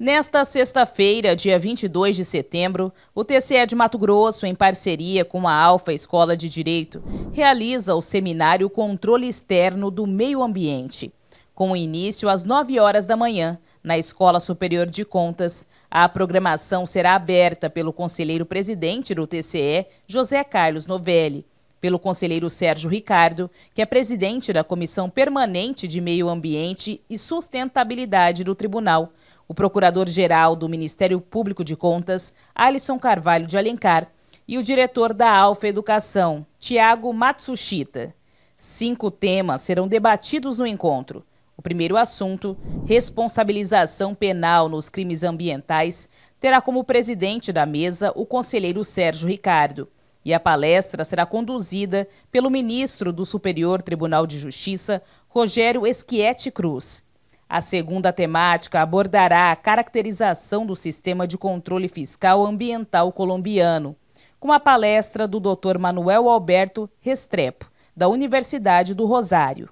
Nesta sexta-feira, dia 22 de setembro, o TCE de Mato Grosso, em parceria com a Alfa Escola de Direito, realiza o seminário Controle Externo do Meio Ambiente, com início às 9 horas da manhã, na Escola Superior de Contas. A programação será aberta pelo conselheiro presidente do TCE, José Carlos Novelli, pelo conselheiro Sérgio Ricardo, que é presidente da Comissão Permanente de Meio Ambiente e Sustentabilidade do Tribunal o procurador-geral do Ministério Público de Contas, Alisson Carvalho de Alencar, e o diretor da Alfa Educação, Tiago Matsushita. Cinco temas serão debatidos no encontro. O primeiro assunto, responsabilização penal nos crimes ambientais, terá como presidente da mesa o conselheiro Sérgio Ricardo. E a palestra será conduzida pelo ministro do Superior Tribunal de Justiça, Rogério Esquiete Cruz. A segunda temática abordará a caracterização do sistema de controle fiscal ambiental colombiano, com a palestra do Dr. Manuel Alberto Restrepo, da Universidade do Rosário,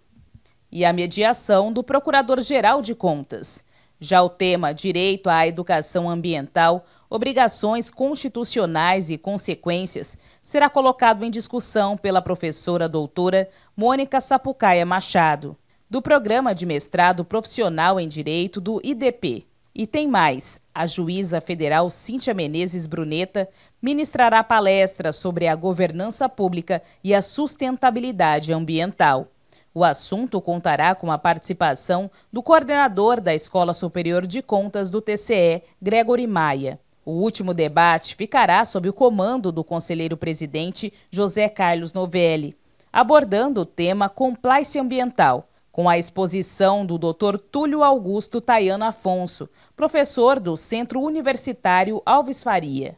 e a mediação do Procurador-Geral de Contas. Já o tema Direito à Educação Ambiental, Obrigações Constitucionais e Consequências será colocado em discussão pela professora doutora Mônica Sapucaia Machado do Programa de Mestrado Profissional em Direito do IDP. E tem mais: a juíza federal Cíntia Menezes Bruneta ministrará palestras sobre a governança pública e a sustentabilidade ambiental. O assunto contará com a participação do coordenador da Escola Superior de Contas do TCE, Gregory Maia. O último debate ficará sob o comando do conselheiro-presidente José Carlos Novelli, abordando o tema compliance ambiental com a exposição do Dr. Túlio Augusto Taiano Afonso, professor do Centro Universitário Alves Faria.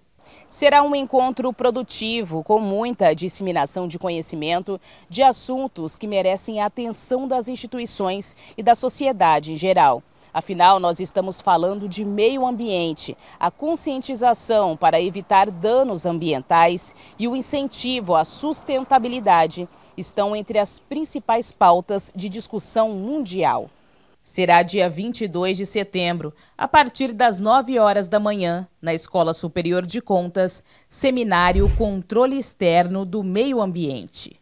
Será um encontro produtivo, com muita disseminação de conhecimento de assuntos que merecem a atenção das instituições e da sociedade em geral. Afinal, nós estamos falando de meio ambiente, a conscientização para evitar danos ambientais e o incentivo à sustentabilidade estão entre as principais pautas de discussão mundial. Será dia 22 de setembro, a partir das 9 horas da manhã, na Escola Superior de Contas, seminário Controle Externo do Meio Ambiente.